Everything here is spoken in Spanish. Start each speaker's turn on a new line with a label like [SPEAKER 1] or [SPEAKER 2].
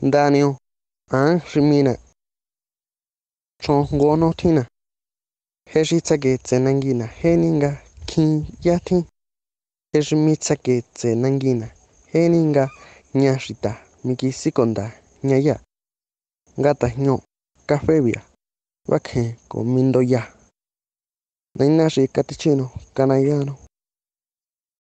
[SPEAKER 1] Daniel
[SPEAKER 2] Angmina Chongonotina Heshitsaketse Nangina Heninga Yati Heshimitsaketse Nangina Heninga Nyashita Mikisikonda nyaya Gata no Cafebia Bakhe Comindo Ya Nainashi katichino,